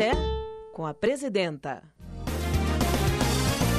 Café com a Presidenta.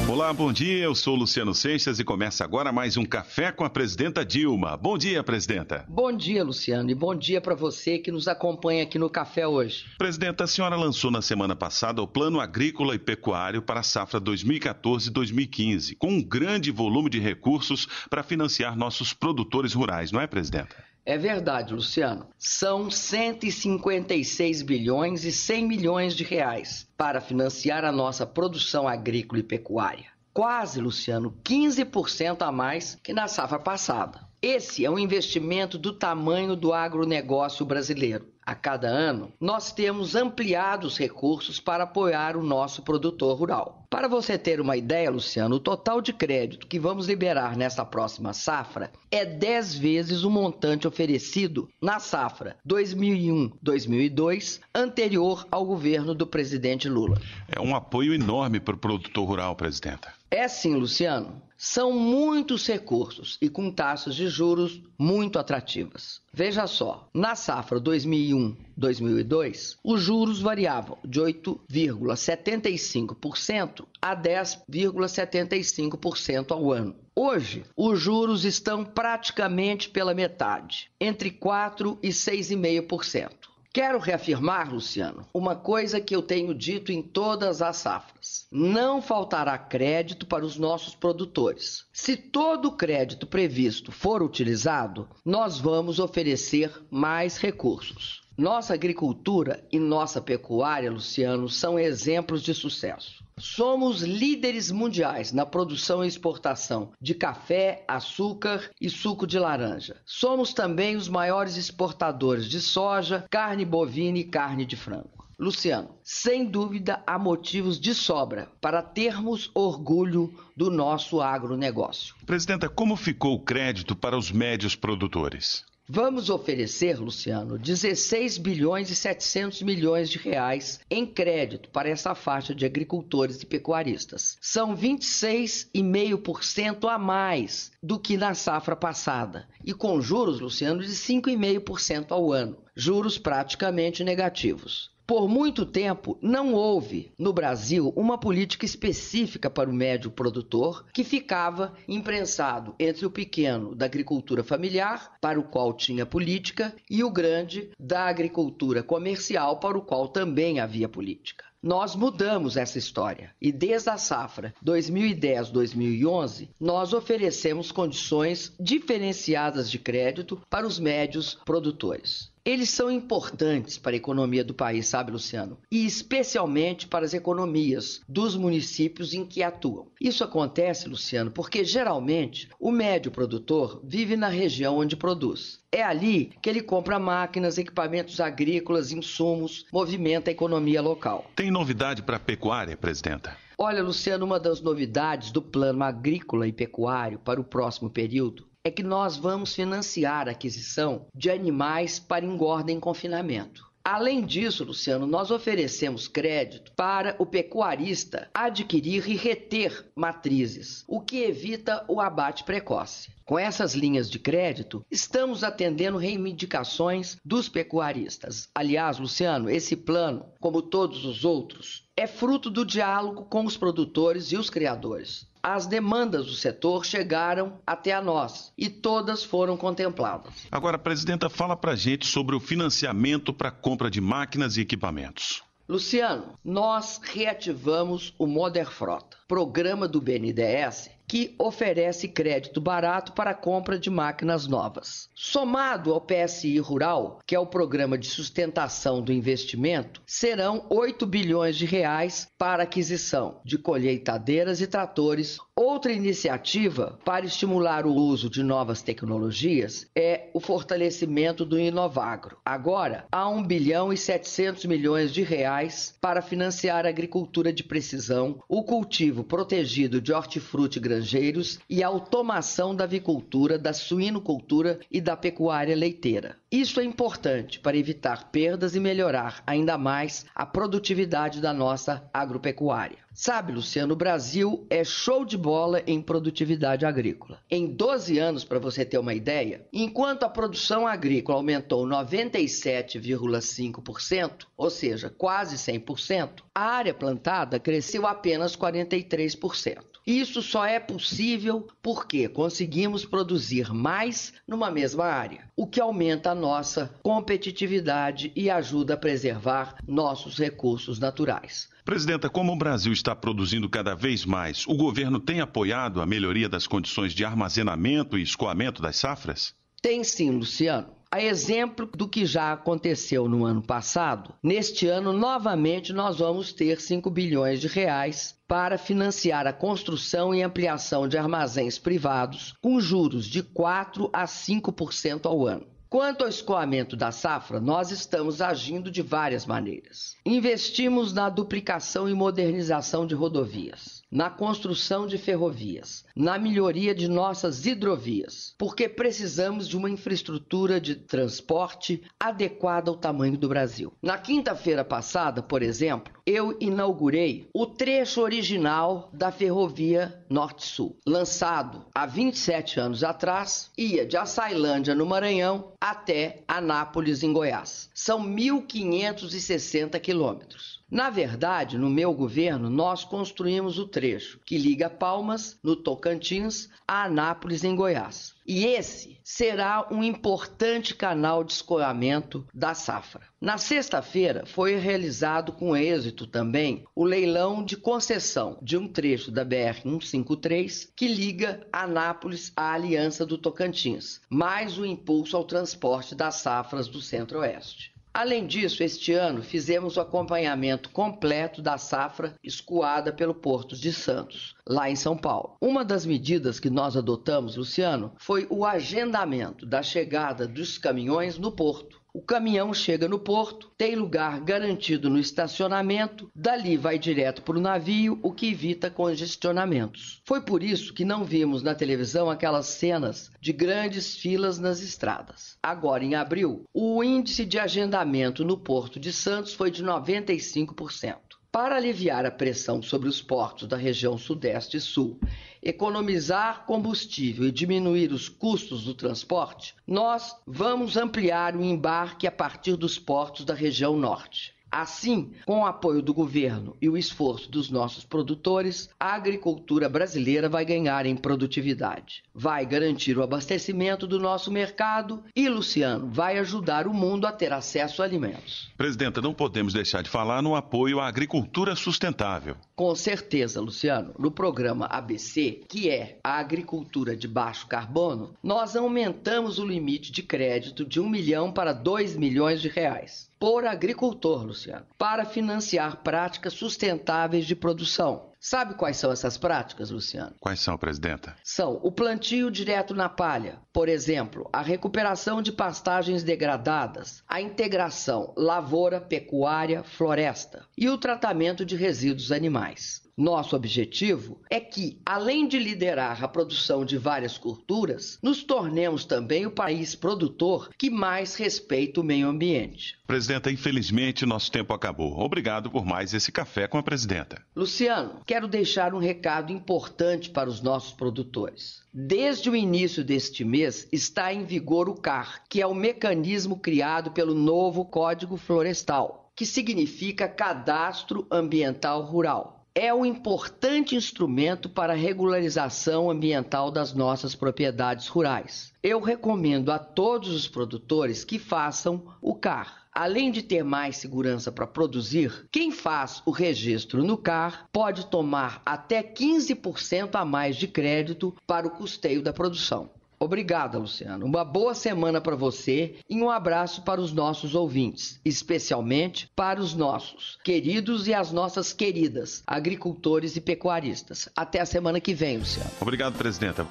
Olá, bom dia. Eu sou Luciano Seixas e começa agora mais um Café com a Presidenta Dilma. Bom dia, Presidenta. Bom dia, Luciano, e bom dia para você que nos acompanha aqui no Café hoje. Presidenta, a senhora lançou na semana passada o Plano Agrícola e Pecuário para a safra 2014-2015, com um grande volume de recursos para financiar nossos produtores rurais, não é, Presidenta? É verdade, Luciano. São 156 bilhões e 100 milhões de reais para financiar a nossa produção agrícola e pecuária. Quase, Luciano, 15% a mais que na safra passada. Esse é um investimento do tamanho do agronegócio brasileiro a cada ano, nós temos ampliado os recursos para apoiar o nosso produtor rural. Para você ter uma ideia, Luciano, o total de crédito que vamos liberar nesta próxima safra é 10 vezes o montante oferecido na safra 2001-2002, anterior ao governo do presidente Lula. É um apoio enorme para o produtor rural, presidenta. É sim, Luciano. São muitos recursos e com taxas de juros muito atrativas. Veja só, na safra 2001-2002, os juros variavam de 8,75% a 10,75% ao ano. Hoje, os juros estão praticamente pela metade, entre 4 e 6,5%. Quero reafirmar, Luciano, uma coisa que eu tenho dito em todas as safras: não faltará crédito para os nossos produtores. Se todo o crédito previsto for utilizado, nós vamos oferecer mais recursos. Nossa agricultura e nossa pecuária, Luciano, são exemplos de sucesso. Somos líderes mundiais na produção e exportação de café, açúcar e suco de laranja. Somos também os maiores exportadores de soja, carne bovina e carne de frango. Luciano, sem dúvida há motivos de sobra para termos orgulho do nosso agronegócio. Presidenta, como ficou o crédito para os médios produtores? Vamos oferecer, Luciano, 16 bilhões e 700 milhões de reais em crédito para essa faixa de agricultores e pecuaristas. São 26,5% a mais do que na safra passada e com juros, Luciano, de 5,5% ao ano, juros praticamente negativos. Por muito tempo, não houve no Brasil uma política específica para o médio produtor que ficava imprensado entre o pequeno da agricultura familiar, para o qual tinha política, e o grande da agricultura comercial, para o qual também havia política. Nós mudamos essa história e desde a safra 2010-2011 nós oferecemos condições diferenciadas de crédito para os médios produtores. Eles são importantes para a economia do país, sabe, Luciano? E especialmente para as economias dos municípios em que atuam. Isso acontece, Luciano, porque geralmente o médio produtor vive na região onde produz. É ali que ele compra máquinas, equipamentos agrícolas, insumos, movimenta a economia local. Tem novidade para a pecuária, presidenta? Olha, Luciano, uma das novidades do Plano Agrícola e Pecuário para o próximo período é que nós vamos financiar a aquisição de animais para engorda em confinamento. Além disso, Luciano, nós oferecemos crédito para o pecuarista adquirir e reter matrizes, o que evita o abate precoce. Com essas linhas de crédito, estamos atendendo reivindicações dos pecuaristas. Aliás, Luciano, esse plano, como todos os outros, é fruto do diálogo com os produtores e os criadores. As demandas do setor chegaram até a nós e todas foram contempladas. Agora, presidenta, fala para gente sobre o financiamento para compra de máquinas e equipamentos. Luciano, nós reativamos o Moder Frota, programa do BNDES que oferece crédito barato para a compra de máquinas novas. Somado ao PSI Rural, que é o programa de sustentação do investimento, serão 8 bilhões de reais para aquisição de colheitadeiras e tratores. Outra iniciativa para estimular o uso de novas tecnologias é o fortalecimento do Inovagro. Agora, há 1 bilhão e 700 milhões de reais para financiar a agricultura de precisão, o cultivo protegido de hortifruti grande estrangeiros e a automação da avicultura, da suinocultura e da pecuária leiteira. Isso é importante para evitar perdas e melhorar ainda mais a produtividade da nossa agropecuária. Sabe, Luciano, o Brasil é show de bola em produtividade agrícola. Em 12 anos, para você ter uma ideia, enquanto a produção agrícola aumentou 97,5%, ou seja, quase 100%, a área plantada cresceu apenas 43%. Isso só é possível porque conseguimos produzir mais numa mesma área, o que aumenta a nossa competitividade e ajuda a preservar nossos recursos naturais. Presidenta, como o Brasil está produzindo cada vez mais, o governo tem apoiado a melhoria das condições de armazenamento e escoamento das safras? Tem sim, Luciano. A exemplo do que já aconteceu no ano passado, neste ano novamente nós vamos ter 5 bilhões de reais para financiar a construção e ampliação de armazéns privados com juros de 4 a 5% ao ano. Quanto ao escoamento da safra, nós estamos agindo de várias maneiras. Investimos na duplicação e modernização de rodovias na construção de ferrovias, na melhoria de nossas hidrovias, porque precisamos de uma infraestrutura de transporte adequada ao tamanho do Brasil. Na quinta-feira passada, por exemplo, eu inaugurei o trecho original da ferrovia Norte-Sul, lançado há 27 anos atrás, ia de Açailândia, no Maranhão, até Anápolis, em Goiás. São 1.560 quilômetros. Na verdade, no meu governo, nós construímos o trecho que liga Palmas, no Tocantins, a Anápolis, em Goiás. E esse será um importante canal de escoamento da safra. Na sexta-feira foi realizado com êxito também o leilão de concessão de um trecho da BR 153 que liga Anápolis à Aliança do Tocantins, mais o um impulso ao transporte das safras do Centro-Oeste. Além disso, este ano fizemos o acompanhamento completo da safra escoada pelo Porto de Santos, lá em São Paulo. Uma das medidas que nós adotamos, Luciano, foi o agendamento da chegada dos caminhões no porto. O caminhão chega no porto, tem lugar garantido no estacionamento, dali vai direto para o navio, o que evita congestionamentos. Foi por isso que não vimos na televisão aquelas cenas de grandes filas nas estradas. Agora, em abril, o índice de agendamento no Porto de Santos foi de 95%. Para aliviar a pressão sobre os portos da região Sudeste e Sul, economizar combustível e diminuir os custos do transporte, nós vamos ampliar o embarque a partir dos portos da região Norte. Assim, com o apoio do governo e o esforço dos nossos produtores, a agricultura brasileira vai ganhar em produtividade, vai garantir o abastecimento do nosso mercado e, Luciano, vai ajudar o mundo a ter acesso a alimentos. Presidenta, não podemos deixar de falar no apoio à agricultura sustentável. Com certeza, Luciano, no programa ABC, que é a agricultura de baixo carbono, nós aumentamos o limite de crédito de 1 milhão para 2 milhões de reais por agricultor, Luciano, para financiar práticas sustentáveis de produção Sabe quais são essas práticas, Luciano? Quais são, presidenta? São o plantio direto na palha, por exemplo, a recuperação de pastagens degradadas, a integração lavoura, pecuária, floresta e o tratamento de resíduos animais. Nosso objetivo é que, além de liderar a produção de várias culturas, nos tornemos também o país produtor que mais respeita o meio ambiente. Presidenta, infelizmente nosso tempo acabou. Obrigado por mais esse café com a presidenta. Luciano, quero deixar um recado importante para os nossos produtores. Desde o início deste mês está em vigor o CAR, que é o mecanismo criado pelo novo Código Florestal, que significa Cadastro Ambiental Rural é um importante instrumento para a regularização ambiental das nossas propriedades rurais. Eu recomendo a todos os produtores que façam o CAR. Além de ter mais segurança para produzir, quem faz o registro no CAR pode tomar até 15% a mais de crédito para o custeio da produção. Obrigada, Luciano. Uma boa semana para você e um abraço para os nossos ouvintes, especialmente para os nossos queridos e as nossas queridas agricultores e pecuaristas. Até a semana que vem, Luciano. Obrigado, presidenta.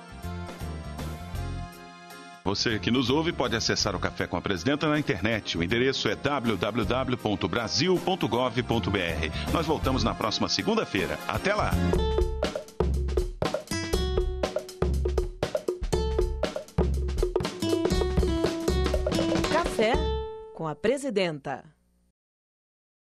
Você que nos ouve pode acessar o Café com a Presidenta na internet. O endereço é www.brasil.gov.br. Nós voltamos na próxima segunda-feira. Até lá! a presidenta.